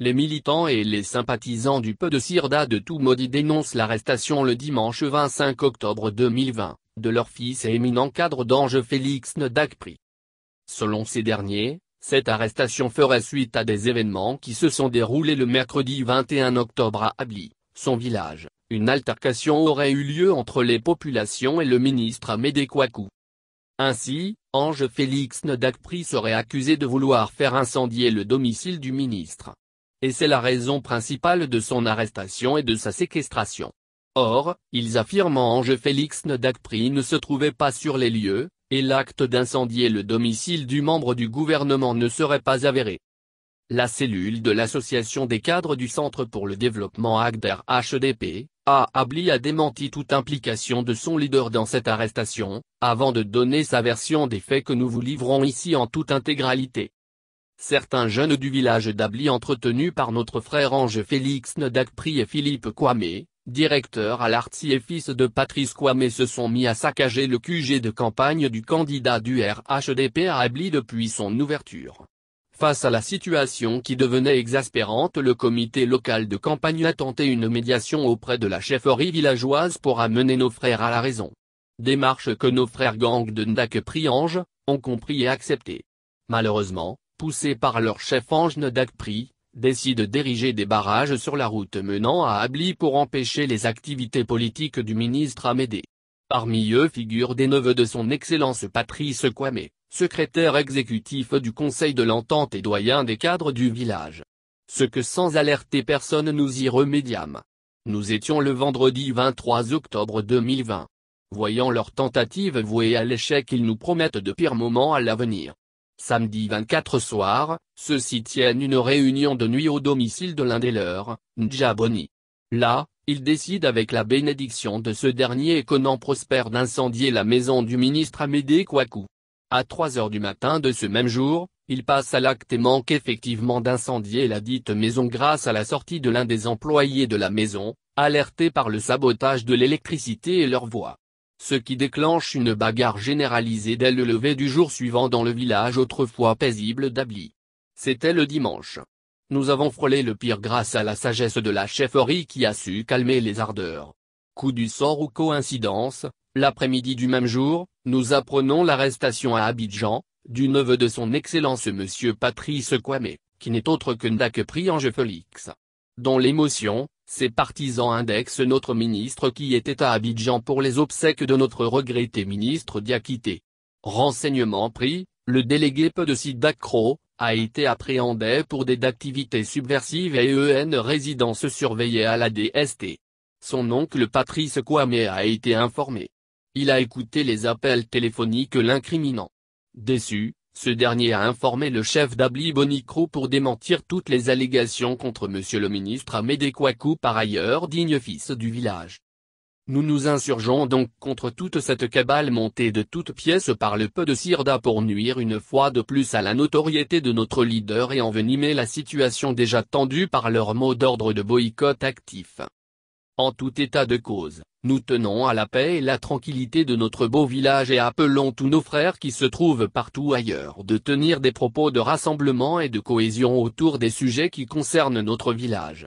Les militants et les sympathisants du Peu de Sirda de Toumaudi dénoncent l'arrestation le dimanche 25 octobre 2020, de leur fils et éminent cadre d'Ange Félix Ndakpri. Selon ces derniers, cette arrestation ferait suite à des événements qui se sont déroulés le mercredi 21 octobre à Abli, son village. Une altercation aurait eu lieu entre les populations et le ministre Amédé Kouakou. Ainsi, Ange Félix Ndakpri serait accusé de vouloir faire incendier le domicile du ministre et c'est la raison principale de son arrestation et de sa séquestration. Or, ils affirment Ange Félix Ndakpri ne se trouvait pas sur les lieux, et l'acte d'incendier le domicile du membre du gouvernement ne serait pas avéré. La cellule de l'Association des cadres du Centre pour le développement Agder HDP, a Abli a démenti toute implication de son leader dans cette arrestation, avant de donner sa version des faits que nous vous livrons ici en toute intégralité. Certains jeunes du village d'Abli entretenus par notre frère Ange Félix Ndakpri et Philippe Kwame, directeur à l'Arti et fils de Patrice Kwame se sont mis à saccager le QG de campagne du candidat du RHDP à Abli depuis son ouverture. Face à la situation qui devenait exaspérante le comité local de campagne a tenté une médiation auprès de la chefferie villageoise pour amener nos frères à la raison. Démarche que nos frères gangs de Ndak ange ont compris et accepté. Malheureusement, poussés par leur chef Ange Ndakpri, décident d'ériger des barrages sur la route menant à Abli pour empêcher les activités politiques du ministre Amédée. Parmi eux figurent des neveux de son Excellence Patrice Kwame, secrétaire exécutif du Conseil de l'Entente et doyen des cadres du village. Ce que sans alerter personne nous y remédiâmes. Nous étions le vendredi 23 octobre 2020. Voyant leur tentative vouée à l'échec ils nous promettent de pires moments à l'avenir. Samedi 24 soir, ceux-ci tiennent une réunion de nuit au domicile de l'un des leurs, Ndjaboni. Là, ils décident avec la bénédiction de ce dernier et Conan prospère d'incendier la maison du ministre Amédée Kouakou. À 3 heures du matin de ce même jour, ils passent à l'acte et manquent effectivement d'incendier la dite maison grâce à la sortie de l'un des employés de la maison, alerté par le sabotage de l'électricité et leur voix ce qui déclenche une bagarre généralisée dès le lever du jour suivant dans le village autrefois paisible d'Abli. C'était le dimanche. Nous avons frôlé le pire grâce à la sagesse de la chefferie qui a su calmer les ardeurs. Coup du sort ou coïncidence, l'après-midi du même jour, nous apprenons l'arrestation à Abidjan, du neveu de son Excellence Monsieur Patrice Kwame, qui n'est autre que Ndak Priange Félix. Dans l'émotion, ses partisans indexent notre ministre qui était à Abidjan pour les obsèques de notre regretté ministre Diakité. Renseignement pris, le délégué e de Sidacro a été appréhendé pour des activités subversives et EN résidence surveillée à la DST. Son oncle Patrice Kouamé a été informé. Il a écouté les appels téléphoniques l'incriminant. Déçu, ce dernier a informé le chef d'Abli Bonicro pour démentir toutes les allégations contre monsieur le ministre Amédé par ailleurs digne fils du village. Nous nous insurgeons donc contre toute cette cabale montée de toutes pièces par le peu de Sirda pour nuire une fois de plus à la notoriété de notre leader et envenimer la situation déjà tendue par leur mot d'ordre de boycott actif. En tout état de cause, nous tenons à la paix et la tranquillité de notre beau village et appelons tous nos frères qui se trouvent partout ailleurs de tenir des propos de rassemblement et de cohésion autour des sujets qui concernent notre village.